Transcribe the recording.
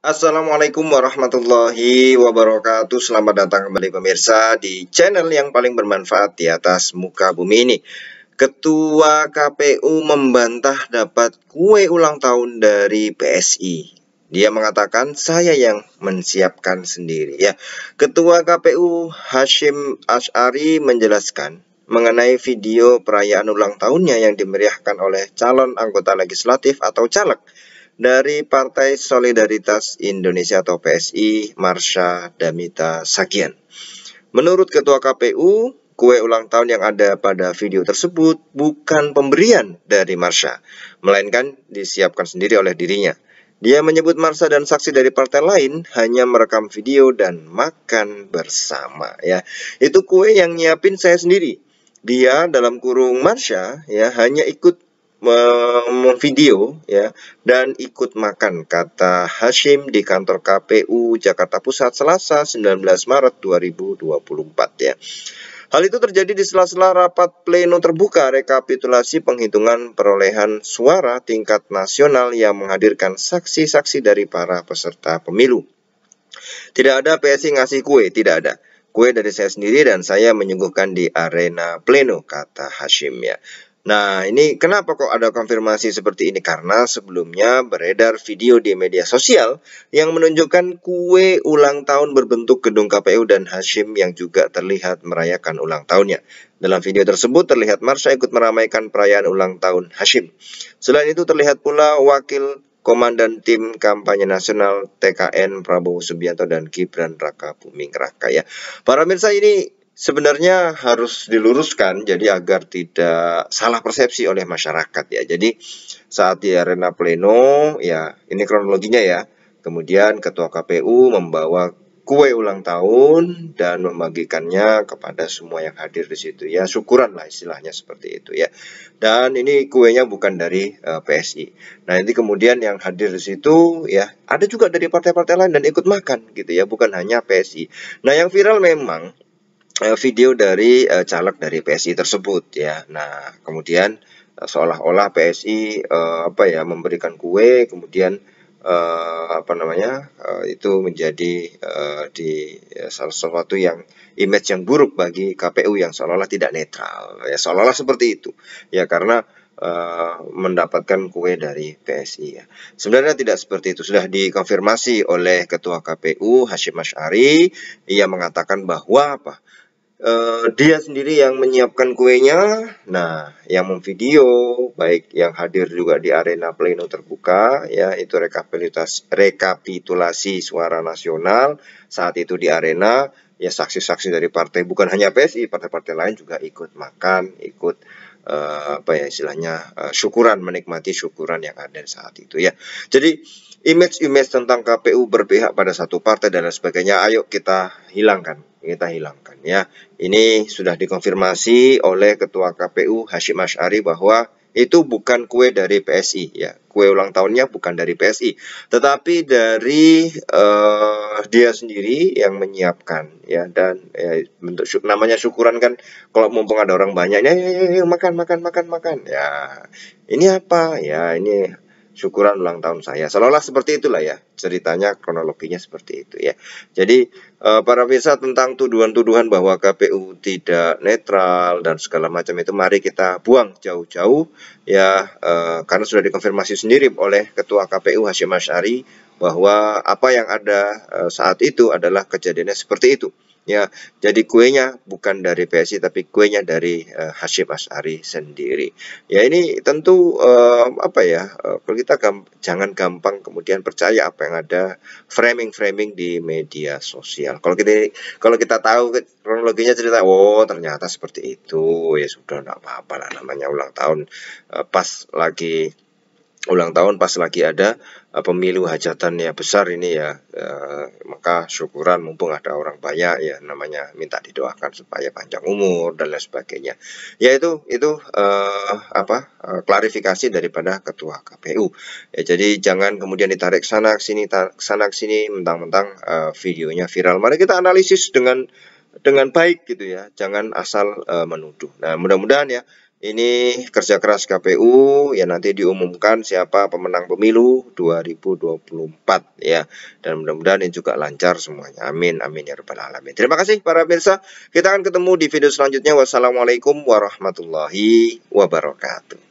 Assalamualaikum warahmatullahi wabarakatuh Selamat datang kembali pemirsa di channel yang paling bermanfaat di atas muka bumi ini Ketua KPU membantah dapat kue ulang tahun dari PSI dia mengatakan saya yang menyiapkan sendiri ya. Ketua KPU Hashim Ash'ari menjelaskan mengenai video perayaan ulang tahunnya yang dimeriahkan oleh calon anggota legislatif atau caleg dari Partai Solidaritas Indonesia atau PSI, Marsha Damita Sakian. Menurut Ketua KPU, kue ulang tahun yang ada pada video tersebut bukan pemberian dari Marsha, melainkan disiapkan sendiri oleh dirinya. Dia menyebut Marsha dan saksi dari partai lain hanya merekam video dan makan bersama ya. Itu kue yang nyiapin saya sendiri. Dia dalam kurung Marsha ya hanya ikut memvideo ya dan ikut makan kata Hashim di kantor KPU Jakarta Pusat Selasa 19 Maret 2024 ya. Hal itu terjadi di sela-sela rapat pleno terbuka rekapitulasi penghitungan perolehan suara tingkat nasional yang menghadirkan saksi-saksi dari para peserta pemilu. Tidak ada PSI ngasih kue, tidak ada kue dari saya sendiri dan saya menyuguhkan di arena pleno, kata Hashim ya. Nah, ini kenapa kok ada konfirmasi seperti ini? Karena sebelumnya beredar video di media sosial yang menunjukkan kue ulang tahun berbentuk gedung KPU dan Hashim yang juga terlihat merayakan ulang tahunnya. Dalam video tersebut terlihat Marsha ikut meramaikan perayaan ulang tahun Hashim. Selain itu terlihat pula wakil Komandan Tim Kampanye Nasional TKN Prabowo Subianto dan Gibran Raka Buming Raka ya. Para pemirsa ini sebenarnya harus diluruskan jadi agar tidak salah persepsi oleh masyarakat ya. Jadi saat di arena pleno ya ini kronologinya ya. Kemudian ketua KPU membawa kue ulang tahun dan membagikannya kepada semua yang hadir di situ ya syukuran lah istilahnya seperti itu ya dan ini kuenya bukan dari uh, eh, PSI nah ini kemudian yang hadir di situ ya ada juga dari partai-partai lain dan ikut makan gitu ya bukan hanya PSI nah yang viral memang Eh, video dari uh, caleg dari PSI tersebut ya. Nah, kemudian eh, seolah-olah PSI uh, apa ya memberikan kue kemudian uh, apa namanya? Uh, itu menjadi uh, di ya, salah sesuatu yang image yang buruk bagi KPU yang seolah-olah tidak netral. Ya, seolah-olah seperti itu. Ya karena Uh, mendapatkan kue dari PSI ya. Sebenarnya tidak seperti itu. Sudah dikonfirmasi oleh Ketua KPU Hashim Ash'ari. Ia mengatakan bahwa apa? Eh, dia sendiri yang menyiapkan kuenya. Nah, yang memvideo, baik yang hadir juga di arena pleno terbuka, ya itu rekapitulasi, rekapitulasi suara nasional saat itu di arena. Ya saksi-saksi dari partai bukan hanya PSI, partai-partai lain juga ikut makan, ikut uh, apa ya istilahnya uh, syukuran menikmati syukuran yang ada saat itu ya. Jadi image-image tentang KPU berpihak pada satu partai dan sebagainya, ayo kita hilangkan kita hilangkan ya. Ini sudah dikonfirmasi oleh Ketua KPU Hashim Ash'ari bahwa itu bukan kue dari PSI ya. Kue ulang tahunnya bukan dari PSI, tetapi dari uh, dia sendiri yang menyiapkan ya dan ya, bentuk syuk, namanya syukuran kan kalau mumpung ada orang banyaknya ya, ya, ya makan makan makan makan ya. Ini apa? Ya ini syukuran ulang tahun saya. Seolah-olah seperti itulah ya ceritanya kronologinya seperti itu ya. Jadi eh, para pemirsa tentang tuduhan-tuduhan bahwa KPU tidak netral dan segala macam itu mari kita buang jauh-jauh ya eh, karena sudah dikonfirmasi sendiri oleh Ketua KPU Hasyim Asy'ari bahwa apa yang ada eh, saat itu adalah kejadiannya seperti itu. Ya, jadi kuenya bukan dari PSI tapi kuenya dari uh, Hashim Asari sendiri. Ya ini tentu uh, apa ya? kalau kita gam jangan gampang kemudian percaya apa yang ada framing-framing di media sosial. Kalau kita kalau kita tahu kronologinya cerita, oh ternyata seperti itu. Ya sudah tidak apa-apa lah namanya ulang tahun uh, pas lagi ulang tahun pas lagi ada uh, pemilu hajatan ya besar ini ya uh, maka syukuran mumpung ada orang banyak ya namanya minta didoakan supaya panjang umur dan lain sebagainya ya itu itu uh, apa uh, klarifikasi daripada ketua KPU ya jadi jangan kemudian ditarik sana sini tarik sana sini mentang-mentang uh, videonya viral mari kita analisis dengan dengan baik gitu ya jangan asal uh, menuduh nah mudah-mudahan ya ini kerja keras KPU ya nanti diumumkan siapa pemenang pemilu 2024 ya. Dan mudah-mudahan ini juga lancar semuanya. Amin amin ya rabbal alamin. Terima kasih para pemirsa. Kita akan ketemu di video selanjutnya. Wassalamualaikum warahmatullahi wabarakatuh.